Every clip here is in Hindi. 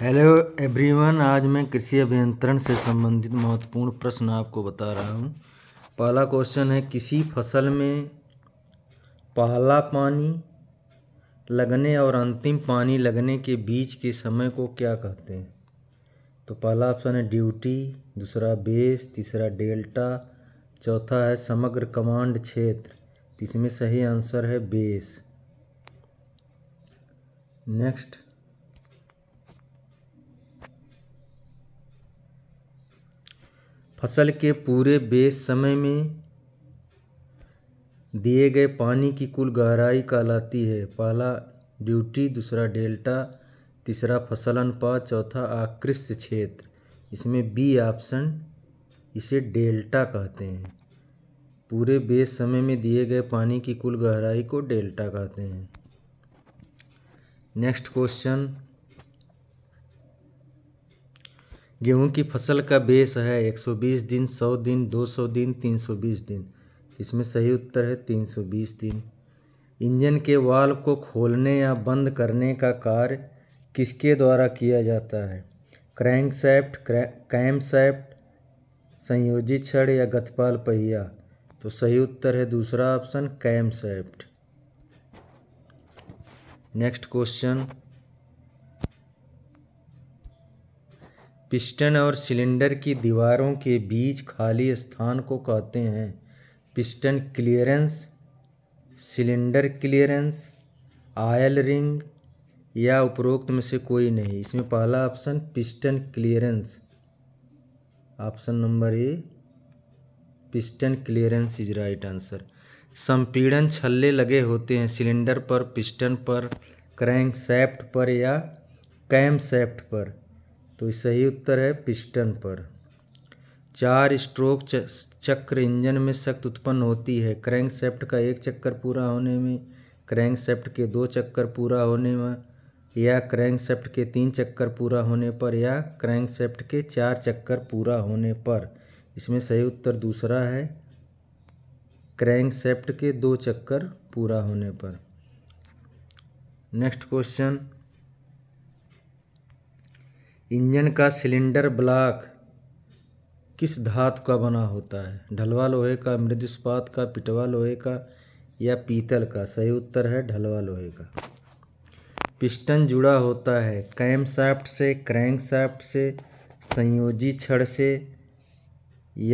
हेलो एवरीवन आज मैं कृषि अभियंत्रण से संबंधित महत्वपूर्ण प्रश्न आपको बता रहा हूँ पहला क्वेश्चन है किसी फसल में पहला पानी लगने और अंतिम पानी लगने के बीच के समय को क्या कहते हैं तो पहला ऑप्शन है ड्यूटी दूसरा बेस तीसरा डेल्टा चौथा है समग्र कमांड क्षेत्र तो इसमें सही आंसर है बेस नेक्स्ट फसल के पूरे बेस समय में दिए गए पानी की कुल गहराई कहलाती है पहला ड्यूटी दूसरा डेल्टा तीसरा फसल अनुपात चौथा आकृष्ट क्षेत्र इसमें बी ऑप्शन इसे डेल्टा कहते हैं पूरे बेस समय में दिए गए पानी की कुल गहराई को डेल्टा कहते हैं नेक्स्ट क्वेश्चन गेहूं की फसल का बेस है 120 दिन 100 दिन 200 दिन 320 दिन इसमें सही उत्तर है 320 दिन इंजन के वाल को खोलने या बंद करने का कार्य किसके द्वारा किया जाता है कैम सेफ्ट संयोजित छड़ या गतपाल पहिया तो सही उत्तर है दूसरा option camshaft next question piston और सिलेंडर की दीवारों के बीच खाली स्थान को कहते हैं piston clearance cylinder clearance oil ring या उपरोक्त में से कोई नहीं इसमें पहला option piston clearance option number A piston clearance is right answer संपीड़न छल्ले लगे होते हैं सिलेंडर पर पिस्टन पर क्रैंक सेफ्ट पर या कैम सेफ्ट पर तो सही उत्तर है पिस्टन पर चार स्ट्रोक चक्र इंजन में शक्त उत्पन्न होती है क्रैंक सेफ्ट का एक चक्कर पूरा होने में क्रैंक सेफ्ट के दो चक्कर पूरा होने में या क्रैंक सेफ्ट के तीन चक्कर पूरा होने पर या क्रैंक सेफ्ट के चार चक्कर पूरा होने पर इसमें सही उत्तर दूसरा है क्रैंक सेफ्ट के दो चक्कर पूरा होने पर नेक्स्ट क्वेश्चन इंजन का सिलेंडर ब्लॉक किस धातु का बना होता है ढलवा लोहे का मृदुस्पात का पिटवा लोहे का या पीतल का सही उत्तर है ढलवा लोहे का पिस्टन जुड़ा होता है कैम साफ्ट से क्रैंक साफ्ट से संयोजी छड़ से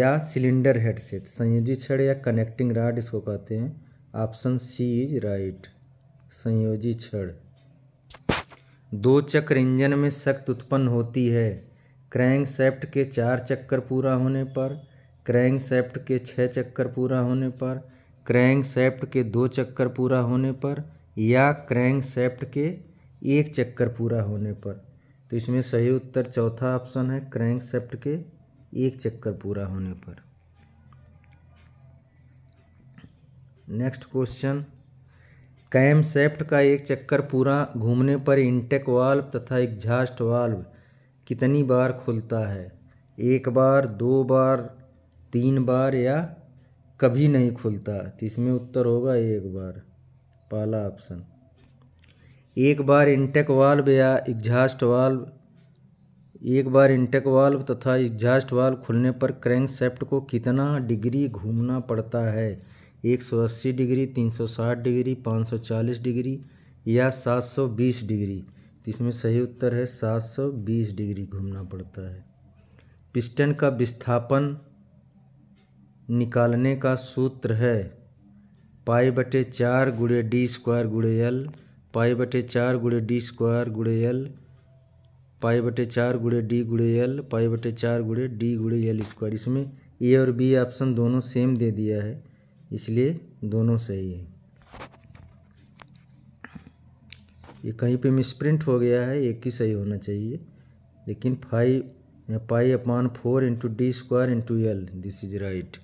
या सिलेंडर हेड से तो संयोजी छड़ या कनेक्टिंग राड इसको कहते हैं ऑप्शन सी इज राइट संयोजी छड़ दो चक्र इंजन में शक्त उत्पन्न होती है क्रैंक सेफ्ट के चार चक्कर पूरा होने पर सेफ्ट के छः चक्कर पूरा होने पर क्रैंक सेफ्ट के दो चक्कर पूरा होने पर या क्रैंक सेफ्ट के एक चक्कर पूरा होने पर तो इसमें सही उत्तर चौथा ऑप्शन है क्रैंक सेफ्ट के एक चक्कर पूरा होने पर नेक्स्ट क्वेश्चन कैम सेफ्ट का एक चक्कर पूरा घूमने पर इंटेक वाल्व तथा एग्जास्ट वाल्व कितनी बार खुलता है एक बार दो बार तीन बार या कभी नहीं खुलता तो इसमें उत्तर होगा एक बार पहला ऑप्शन एक बार इंटेक वाल्व या एग्जास्ट वाल्व एक बार इंटेक वाल्व तथा एग्जास्ट वाल्व खुलने पर क्रैंक सेफ्ट को कितना डिग्री घूमना पड़ता है एक सौ अस्सी डिग्री तीन सौ साठ डिग्री पाँच सौ चालीस डिग्री या सात सौ बीस डिग्री तो इसमें सही उत्तर है सात सौ बीस डिग्री घूमना पड़ता है पिस्टन का विस्थापन निकालने का सूत्र है पाई बटे चार गुड़े डी स्क्वायर गुड़े एल पाई बटे चार गुड़े डी स्क्वायर गुड़े एल पाई बटे चार गुड़े डी गुड़े एल पाई बटे चार गुड़े डी गुड़े एल स्क्वायर इसमें ए और बी ऑप्शन दोनों सेम दे दिया है इसलिए दोनों सही है ये कहीं पे मिसप्रिंट हो गया है एक ही सही होना चाहिए लेकिन five pi upon four into D square into L this is right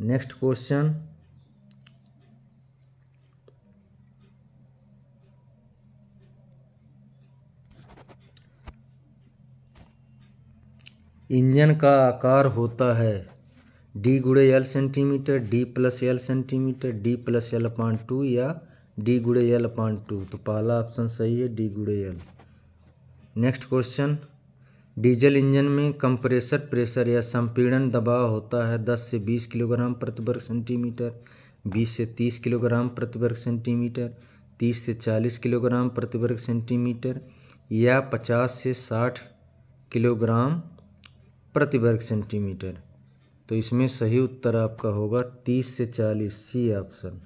next question engine का आकार होता है डी गुड़े L centimetre D plus L centimetre D plus L upon two या डी गुड़े एल अपॉन टू तो पहला ऑप्शन सही है डी गुड़े L next question diesel engine में कंप्रेसर प्रेशर या संपीड़न दबाव होता है दस से बीस किलोग्राम प्रति वर्ग सेंटीमीटर बीस से तीस किलोग्राम प्रति वर्ग सेंटीमीटर तीस से चालीस किलोग्राम प्रति वर्ग सेंटीमीटर या पचास से साठ किलोग्राम प्रति वर्ग सेंटीमीटर तो इसमें सही उत्तर आपका होगा तीस से चालीस सी ऑप्शन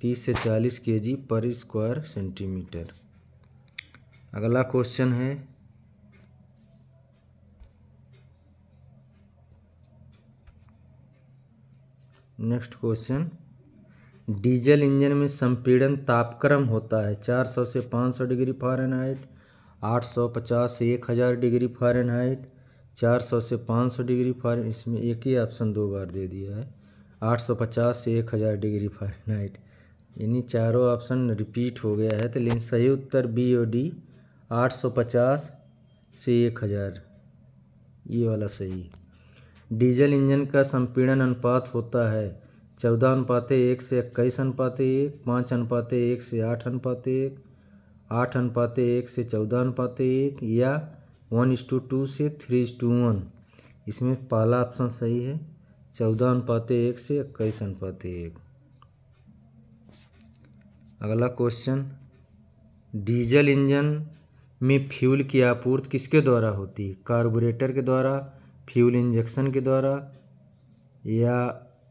तीस से चालीस के जी पर स्क्वायर सेंटीमीटर अगला क्वेश्चन है नेक्स्ट क्वेश्चन डीजल इंजन में संपीड़न तापक्रम होता है 400 से 500 डिग्री फारेनहाइट 850 से 1000 डिग्री फारेनहाइट चार सौ से पाँच सौ डिग्री फारेन इसमें एक ही ऑप्शन दो बार दे दिया है आठ सौ पचास से एक हज़ार डिग्री फारेनहाइट यानी चारों ऑप्शन रिपीट हो गया है तो लेकिन सही उत्तर बी ओ डी आठ सौ पचास से एक हज़ार ये वाला सही डीजल इंजन का संपीड़न अनुपात होता है चौदह अनुपात एक से इक्कीस अनुपात एक पाँच अनुपात एक से आठ अनुपात एक आठ अनुपात एक से चौदह अनुपात एक या वन इस टू टू से थ्री इस टू वन इसमें पहला ऑप्शन सही है चौदह अनुपात एक से इक्कीस अनुपात एक अगला क्वेश्चन डीजल इंजन में फ्यूल की आपूर्ति किसके द्वारा होती है कार्बोरेटर के द्वारा फ्यूल इंजेक्शन के द्वारा या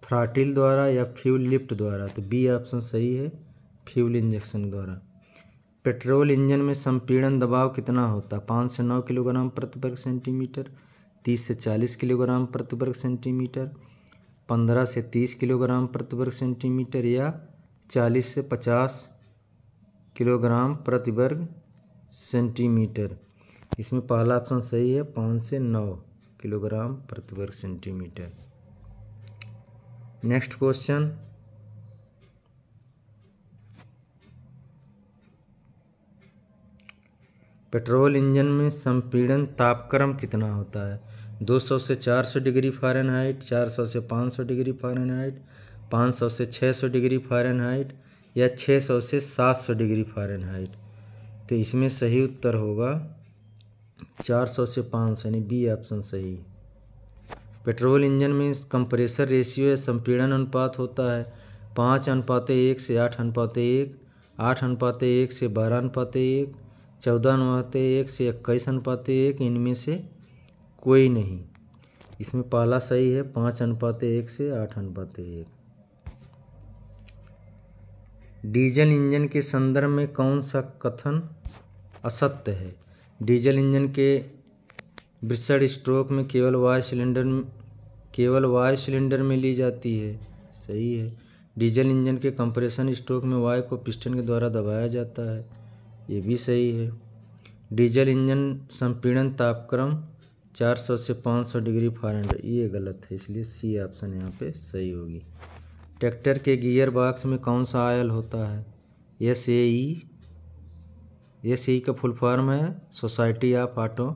थ्राटिल द्वारा या फ्यूल लिफ्ट द्वारा तो बी ऑप्शन सही है फ्यूल इंजेक्शन द्वारा पेट्रोल इंजन में संपीड़न दबाव कितना होता है पाँच से नौ किलोग्राम प्रति वर्ग सेंटीमीटर तीस से चालीस किलोग्राम प्रति वर्ग सेंटीमीटर पंद्रह से तीस किलोग्राम प्रति वर्ग सेंटीमीटर या चालीस से पचास किलोग्राम प्रति वर्ग सेंटीमीटर इसमें पहला ऑप्शन सही है पाँच से नौ किलोग्राम प्रति वर्ग centimetre next question petrol engine में संपीड़न तापक्रम कितना होता है 200 से 400 डिग्री फ़ारेनहाइट 400 से 500 डिग्री फ़ारेनहाइट 500 से 600 डिग्री फ़ारेनहाइट या 600 से 700 डिग्री फ़ारेनहाइट तो इसमें सही उत्तर होगा 400 से 500 यानी बी ऑप्शन सही पेट्रोल इंजन में कंप्रेसर रेशियो या संपीड़न अनुपात होता है पाँच अनुपात एक से आठ अनुपात एक आठ अनुपात एक से बारह अनुपात एक चौदह नवाते एक से इक्कीस अनुपाते एक इनमें से कोई नहीं इसमें पहला सही है पाँच अनुपात एक से आठ अनुपात एक डीजल इंजन के संदर्भ में कौन सा कथन असत्य है डीजल इंजन के ब्रिसड स्ट्रोक में केवल वायु सिलेंडर केवल वायु सिलेंडर में ली जाती है सही है डीजल इंजन के कंप्रेशन स्ट्रोक में वायु को पिस्टन के द्वारा दबाया जाता है ये भी सही है डीजल इंजन संपीड़न तापक्रम 400 से 500 डिग्री फारेनहाइट ये गलत है इसलिए सी ऑप्शन यहाँ पे सही होगी ट्रैक्टर के गियर बॉक्स में कौन सा आयल होता है S A E S E का फुल फॉर्म है society of 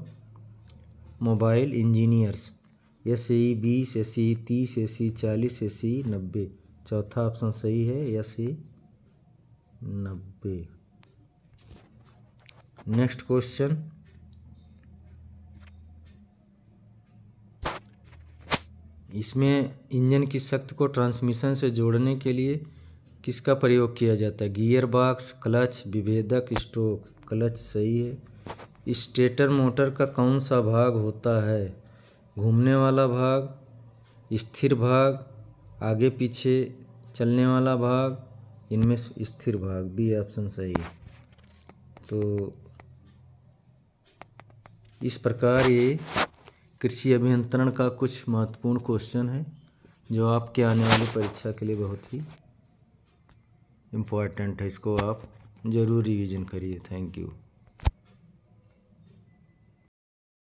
automobile engineers S A E बीस एस ई e तीस एस ई e चालीस एस ई e नब्बे चौथा ऑप्शन सही है एस ई नब्बे नेक्स्ट क्वेश्चन इसमें इंजन की शक्ति को ट्रांसमिशन से जोड़ने के लिए किसका प्रयोग किया जाता है गियर बॉक्स क्लच विभेदक स्ट्रोक क्लच सही है स्टेटर मोटर का कौन सा भाग होता है घूमने वाला भाग स्थिर भाग आगे पीछे चलने वाला भाग इनमें स्थिर भाग बी ऑप्शन सही है तो इस प्रकार ये कृषि अभियंत्रण का कुछ महत्वपूर्ण क्वेश्चन है जो आपके आने वाली परीक्षा के लिए बहुत ही इम्पोर्टेंट है इसको आप ज़रूर रिवीजन करिए थैंक यू